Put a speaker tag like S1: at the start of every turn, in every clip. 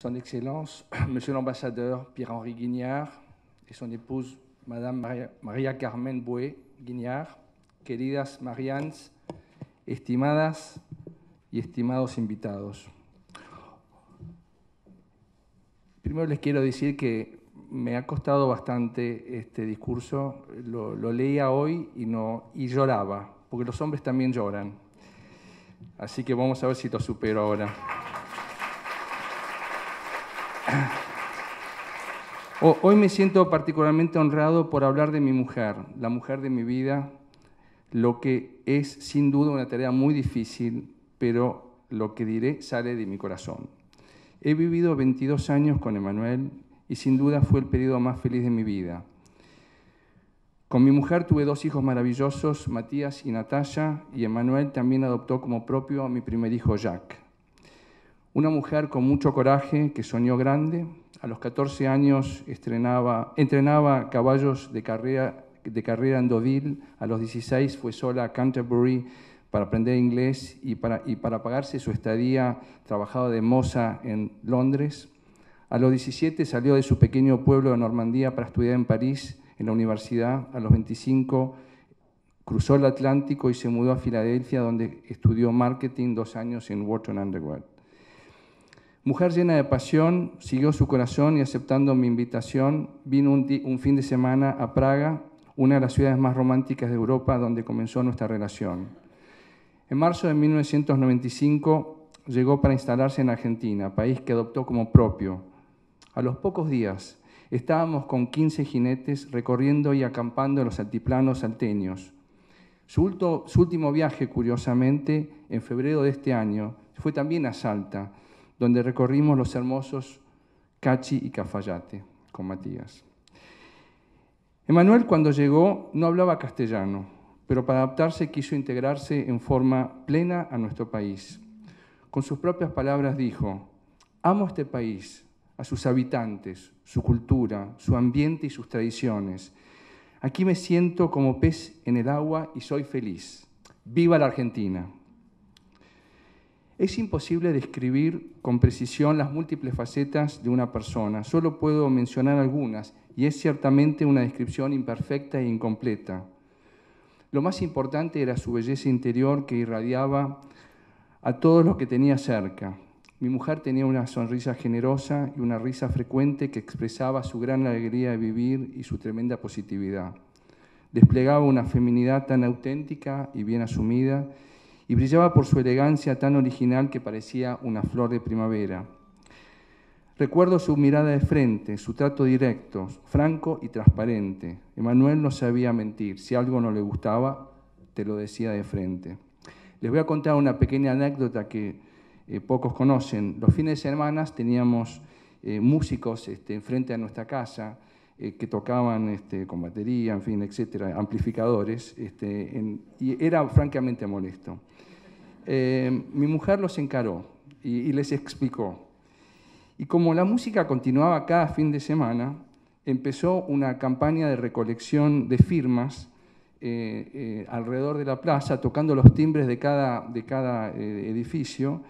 S1: Son Excelencia, Monsieur l'Ambassadeur Pierre-Henri Guignard y su esposa Madame Maria, María Carmen Boué Guignard, queridas Marians, estimadas y estimados invitados. Primero les quiero decir que me ha costado bastante este discurso, lo, lo leía hoy y, no, y lloraba, porque los hombres también lloran. Así que vamos a ver si lo supero ahora. Hoy me siento particularmente honrado por hablar de mi mujer, la mujer de mi vida, lo que es sin duda una tarea muy difícil, pero lo que diré sale de mi corazón. He vivido 22 años con Emanuel y sin duda fue el periodo más feliz de mi vida. Con mi mujer tuve dos hijos maravillosos, Matías y Natasha, y Emanuel también adoptó como propio a mi primer hijo Jack. Una mujer con mucho coraje que soñó grande. A los 14 años entrenaba caballos de carrera, en Deauville. A los 16 fue sola a Canterbury para aprender inglés y para, pagarse su estadía trabajaba de moza en Londres. A los 17 salió de su pequeño pueblo de Normandía para estudiar en París, en la universidad. A los 25 cruzó el Atlántico y se mudó a Filadelfia, donde estudió marketing dos años en Wharton Undergrad. Mujer llena de pasión, siguió su corazón y aceptando mi invitación, vino un, fin de semana a Praga, una de las ciudades más románticas de Europa, donde comenzó nuestra relación. En marzo de 1995 llegó para instalarse en Argentina, país que adoptó como propio. A los pocos días estábamos con 15 jinetes recorriendo y acampando en los altiplanos salteños. su último viaje, curiosamente, en febrero de este año, fue también a Salta, donde recorrimos los hermosos Cachi y Cafayate con Matías. Emanuel cuando llegó no hablaba castellano, pero para adaptarse quiso integrarse en forma plena a nuestro país. Con sus propias palabras dijo, amo este país, a sus habitantes, su cultura, su ambiente y sus tradiciones. Aquí me siento como pez en el agua y soy feliz. ¡Viva la Argentina! Es imposible describir con precisión las múltiples facetas de una persona, solo puedo mencionar algunas, y es ciertamente una descripción imperfecta e incompleta. Lo más importante era su belleza interior que irradiaba a todos los que tenía cerca. Mi mujer tenía una sonrisa generosa y una risa frecuente que expresaba su gran alegría de vivir y su tremenda positividad. Desplegaba una feminidad tan auténtica y bien asumida y brillaba por su elegancia tan original que parecía una flor de primavera. Recuerdo su mirada de frente, su trato directo, franco y transparente. Emanuel no sabía mentir, si algo no le gustaba, te lo decía de frente. Les voy a contar una pequeña anécdota que eh, pocos conocen. Los fines de semana teníamos eh, músicos este, enfrente a nuestra casa eh, que tocaban este, con batería, en fin, etcétera, amplificadores, este, y era francamente molesto. Eh, mi mujer los encaró y, les explicó. Y como la música continuaba cada fin de semana, empezó una campaña de recolección de firmas eh, alrededor de la plaza, tocando los timbres de cada, de cada edificio,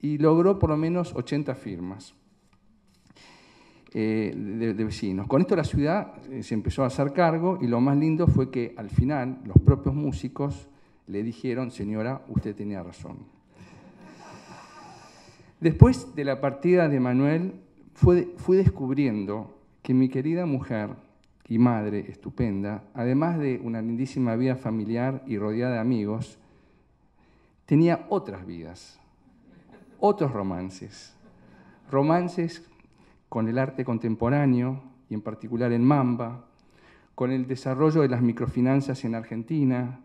S1: y logró por lo menos 80 firmas. Eh, de, vecinos. Con esto la ciudad eh, se empezó a hacer cargo y lo más lindo fue que al final los propios músicos le dijeron, señora, usted tenía razón. Después de la partida de Manuel, fue, fui descubriendo que mi querida mujer y madre estupenda, además de una lindísima vida familiar y rodeada de amigos, tenía otras vidas, otros romances, romances con el arte contemporáneo y en particular en Mamba, con el desarrollo de las microfinanzas en Argentina,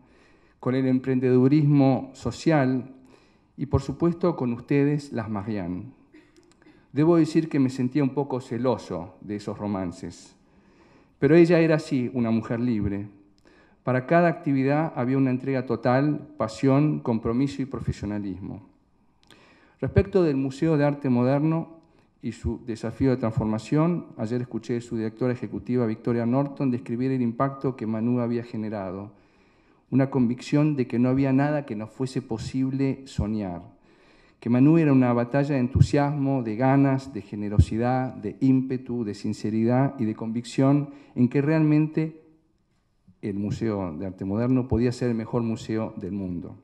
S1: con el emprendedurismo social y por supuesto con ustedes, las Marianne. Debo decir que me sentía un poco celoso de esos romances, pero ella era así, una mujer libre. Para cada actividad había una entrega total, pasión, compromiso y profesionalismo. Respecto del Museo de Arte Moderno, y su desafío de transformación, ayer escuché a su directora ejecutiva Victoria Norton describir el impacto que Manu había generado, una convicción de que no había nada que no fuese posible soñar, que Manu era una batalla de entusiasmo, de ganas, de generosidad, de ímpetu, de sinceridad y de convicción en que realmente el Museo de Arte Moderno podía ser el mejor museo del mundo.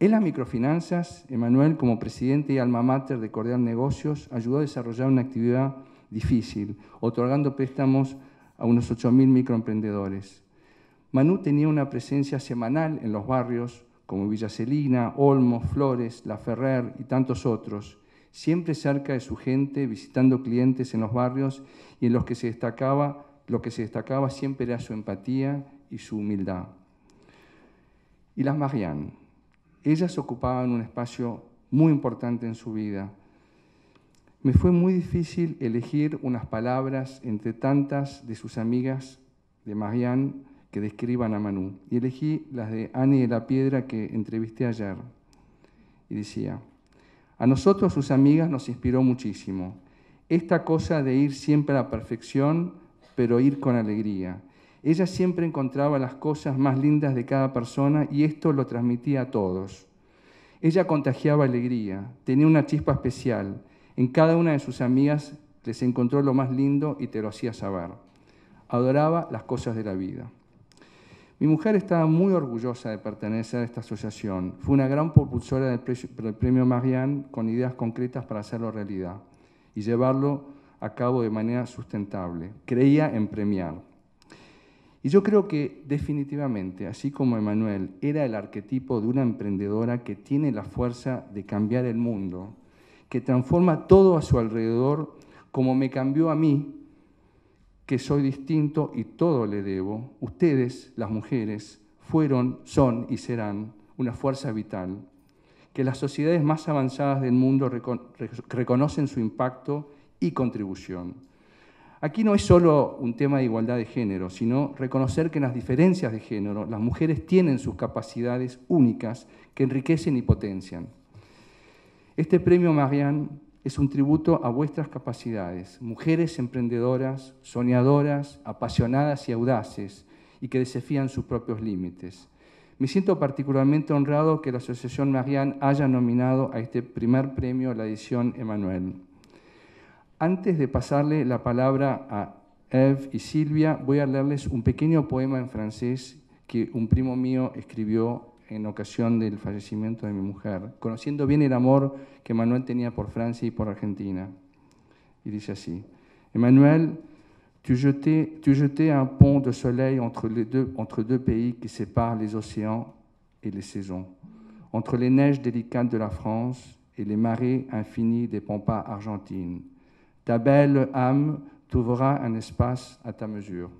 S1: En las microfinanzas, Emanuel, como presidente y alma mater de Cordial Negocios, ayudó a desarrollar una actividad difícil, otorgando préstamos a unos 8.000 microemprendedores. Manu tenía una presencia semanal en los barrios como Villa Celina, Olmos, Flores, La Ferrer y tantos otros, siempre cerca de su gente, visitando clientes en los barrios y en los que se destacaba, lo que se destacaba siempre era su empatía y su humildad. Y las Marianne, ellas ocupaban un espacio muy importante en su vida. Me fue muy difícil elegir unas palabras entre tantas de sus amigas de Marianne que describan a Manu. Y elegí las de Annie de la Piedra que entrevisté ayer. Y decía, a nosotros sus amigas nos inspiró muchísimo. Esta cosa de ir siempre a la perfección, pero ir con alegría ella siempre encontraba las cosas más lindas de cada persona y esto lo transmitía a todos. Ella contagiaba alegría, tenía una chispa especial. En cada una de sus amigas les encontró lo más lindo y te lo hacía saber. Adoraba las cosas de la vida. Mi mujer estaba muy orgullosa de pertenecer a esta asociación. Fue una gran propulsora del premio Marianne con ideas concretas para hacerlo realidad y llevarlo a cabo de manera sustentable. Creía en premiar. Y yo creo que definitivamente, así como Emanuel era el arquetipo de una emprendedora que tiene la fuerza de cambiar el mundo, que transforma todo a su alrededor, como me cambió a mí, que soy distinto y todo le debo, ustedes, las mujeres, fueron, son y serán una fuerza vital, que las sociedades más avanzadas del mundo reconocen su impacto y contribución Aquí no es solo un tema de igualdad de género, sino reconocer que en las diferencias de género las mujeres tienen sus capacidades únicas que enriquecen y potencian. Este premio Marianne es un tributo a vuestras capacidades, mujeres emprendedoras, soñadoras, apasionadas y audaces, y que desafían sus propios límites. Me siento particularmente honrado que la Asociación Marianne haya nominado a este primer premio la edición Emanuel. Avant de passer la parole à Eve et Silvia, vais a lire un petit poème en français que un primo mío escribió en occasion del fallecimiento de ma mujer, connaissant bien l'amour amor que Manuel tenía por Francia y por Argentina. Il dit ainsi Emmanuel, tu jetais, tu un pont de soleil entre, deux, entre deux pays qui séparent les océans et les saisons, entre les neiges délicates de la France et les marées infinies des pampas argentines. Ta belle âme trouvera un espace à ta mesure.